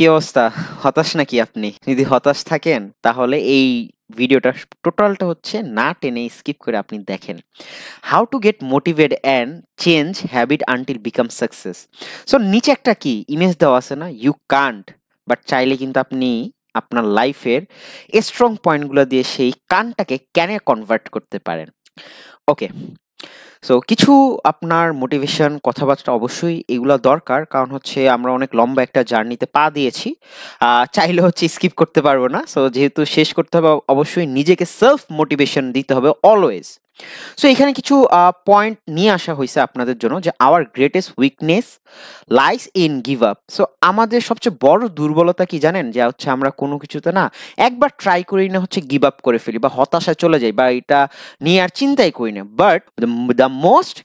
কি অবস্থা হতাশ নাকি আপনি যদি হতাশ থাকেন তাহলে এই ভিডিওটা টোটালটা হচ্ছে না টেনে স্কিপ করে আপনি দেখেন how to get motivate and change habit until become success so নিচে একটা কি ইমেজ দেওয়া আছে না ইউ কান্ট বাট চাইলে কিন্তু আপনি আপনার লাইফের স্ট্রং পয়েন্টগুলো দিয়ে সেই কানটাকে ক্যানে কনভার্ট করতে পারেন ওকে সো কিছু আপনার মোটিভেশন কথাবার্তা অবশ্যই এগুলো দরকার কারণ হচ্ছে আমরা অনেক লম্বা একটা জার্নিতে পা দিয়েছি চাইলে হচ্ছে স্কিপ করতে পারবো না সো যেহেতু শেষ করতে হবে অবশ্যই নিজেকে সেলফ মোটিভেশন দিতে হবে অলওয়েজ সো এখানে কিছু পয়েন্ট নিয়ে আসা হয়েছে আপনাদের জন্য যে our greatest weakness lies in give up so আমাদের সবচেয়ে বড় দুর্বলতা কি জানেন যে হচ্ছে আমরা কোনো কিছুতে না একবার ট্রাই করি না হচ্ছে গিভ আপ করে ফেলি বা হতাশায় চলে যাই বা এটা নিয়ে আর চিন্তাই করি না but the most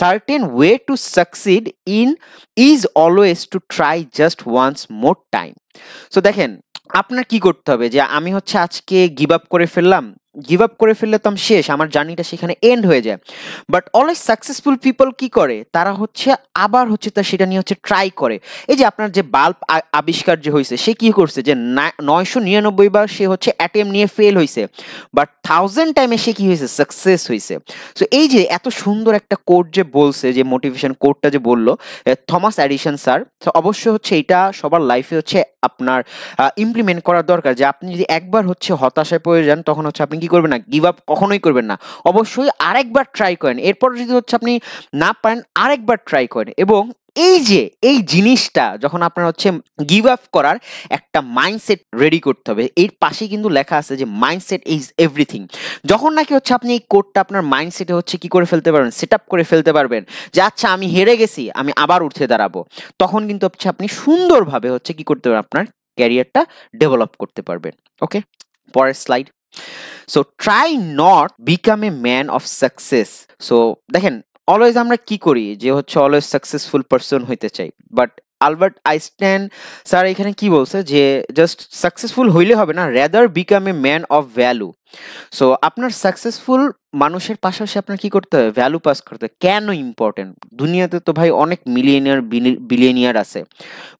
certain way to succeed in is always to try just once more time so দেখেন আপনার কি করতে হবে যে আমি হচ্ছে আজকে গিভ আপ করে ফেললাম গিভ আপ করে ফেললে তো আমি শেষ আমার জার্নিটা সেখানে এন্ড হয়ে যায় বাট অলওয়েজ সাকসেসফুল পিপল কি করে তারা হচ্ছে আবার হচ্ছে তা সেটা নিয়ে হচ্ছে ট্রাই করে এই যে আপনার যে বাল্ব আবিষ্কার যে হয়েছে সে কি করছে যে নয়শো নিরানব্বই বার সে হচ্ছে অ্যাটেম নিয়ে ফেল হয়েছে বাট থাউজেন্ড টাইমে সে কি হয়েছে সাকসেস হয়েছে সো এই যে এত সুন্দর একটা কোড যে বলছে যে মোটিভেশন কোডটা যে বললো থমাস অ্যাডিশন স্যার তো অবশ্যই হচ্ছে এটা সবার লাইফে হচ্ছে আপনার ইমপ্লিমেন্ট করার দরকার যে আপনি যদি একবার হচ্ছে হতাশায় পড়ে যান তখন হচ্ছে আপনি কি করবেন না গিভ আপ কখনোই করবেন না অবশ্যই আরেকবার ট্রাই করেন এরপর যদি হচ্ছে আপনি না পারেন আরেকবার ট্রাই করেন এবং এই যে এই জিনিসটা যখন আপনার হচ্ছে গিভ আপ করার একটা মাইন্ডসেট রেডি করতে হবে এর পাশে কিন্তু লেখা আছে যে মাইন্ডসেট ইজ এভরিথিং যখন নাকি হচ্ছে আপনি এই কোডটা আপনার মাইন্ডসেটে হচ্ছে কি করে ফেলতে পারবেন সেট করে ফেলতে পারবেন যে আচ্ছা আমি হেরে গেছি আমি আবার উঠে দাঁড়াবো তখন কিন্তু হচ্ছে আপনি সুন্দরভাবে হচ্ছে কি করতে পারবেন আপনার ক্যারিয়ারটা ডেভেলপ করতে পারবেন ওকে পরের slide so try not become a man of success so দেখেন অলওয়েজ আমরা কি করি যে হচ্ছে অলওয়েজ সাকসেসফুল পার্সন হইতে চাই বাট আলবার্ট আইস্ট্যান স্যার এখানে কি বলছে যে জাস্ট সাকসেসফুল হইলে হবে না rather become a man of value so আপনার সাকসেসফুল মানুষের পাশাপাশি আপনার কি করতে হবে ভ্যালু পাস করতে হবে কেন ইম্পর্টেন্ট দুনিয়াতে তো ভাই অনেক মিলিয়নিয়ার বিলিয়নিয়ার আছে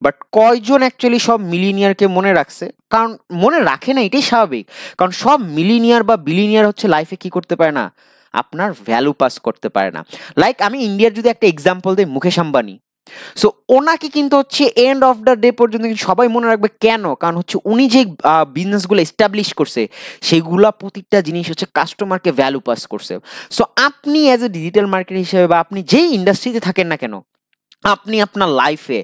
বাট কয়জন অ্যাকচুয়ালি সব মিলিয়নিয়ারকে মনে রাখছে কারণ মনে রাখে না এটাই স্বাভাবিক কারণ সব মিলিয়নিয়ার বা বিলিয়নিয়ার হচ্ছে লাইফে কি করতে পারে না আপনার ভ্যালু পাস করতে পারে না লাইক আমি ইন্ডিয়ার যদি একটা এক্সাম্পল দিই মুকেশ আম্বানি সো ওনাকে কিন্তু হচ্ছে এন্ড অফ দ্য ডে পর্যন্ত কিন্তু সবাই মনে রাখবে কেন কারণ হচ্ছে উনি যে বিজনেসগুলো এস্টাবলিশ করছে সেগুলা প্রতিটা জিনিস হচ্ছে কাস্টমারকে ভ্যালু পাস করছে সো আপনি অ্যাজ এ ডিজিটাল মার্কেট হিসেবে বা আপনি যেই ইন্ডাস্ট্রিতে থাকেন না কেন আপনি আপনার লাইফে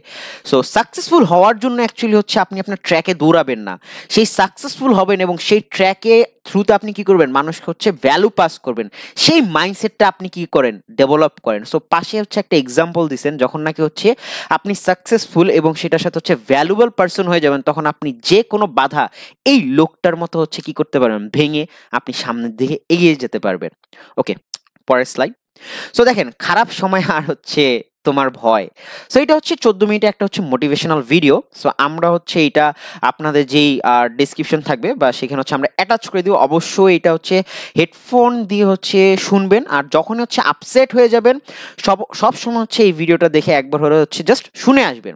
সো সাকসেসফুল হওয়ার জন্য অ্যাকচুয়ালি হচ্ছে আপনি আপনার ট্র্যাকে দৌড়াবেন না সেই সাকসেসফুল হবেন এবং সেই ট্র্যাকে থ্রুতে আপনি কি করবেন মানুষকে হচ্ছে ভ্যালু পাস করবেন সেই মাইন্ডসেটটা আপনি কি করেন ডেভেলপ করেন সো পাশে হচ্ছে একটা এক্সাম্পল দিচ্ছেন যখন নাকি হচ্ছে আপনি সাকসেসফুল এবং সেটার সাথে হচ্ছে ভ্যালুবল পার্সন হয়ে যাবেন তখন আপনি যে কোনো বাধা এই লোকটার মতো হচ্ছে কি করতে পারবেন ভেঙে আপনি সামনের দিকে এগিয়ে যেতে পারবেন ওকে পরের স্লাইড সো দেখেন খারাপ সময় আর হচ্ছে তোমার ভয় সো এটা হচ্ছে চোদ্দ মিনিটে একটা হচ্ছে মোটিভেশনাল ভিডিও সো আমরা হচ্ছে এটা আপনাদের যেই ডিসক্রিপশন থাকবে বা সেখানে হচ্ছে আমরা অ্যাটাচ করে দিব অবশ্যই এটা হচ্ছে হেডফোন দিয়ে হচ্ছে শুনবেন আর যখন হচ্ছে আপসেট হয়ে যাবেন সব সব সময় হচ্ছে এই ভিডিওটা দেখে একবার হলে হচ্ছে জাস্ট শুনে আসবেন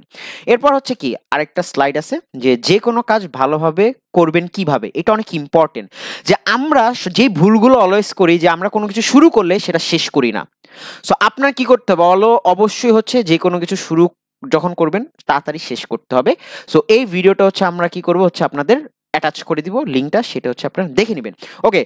এরপর হচ্ছে কি আরেকটা স্লাইড আছে যে যে কোনো কাজ ভালোভাবে করবেন কিভাবে এটা অনেক ইম্পর্টেন্ট যে আমরা যে ভুলগুলো অলওয়েজ করি যে আমরা কোনো কিছু শুরু করলে সেটা শেষ করি না সো আপনার কি করতে হবে বলো অবশ্যই হচ্ছে যে কোনো কিছু শুরু যখন করবেন তাড়াতাড়ি শেষ করতে হবে সো এই ভিডিওটা হচ্ছে আমরা কি করব হচ্ছে আপনাদের অ্যাটাচ করে দিব লিঙ্কটা সেটা হচ্ছে আপনারা দেখে নেবেন ওকে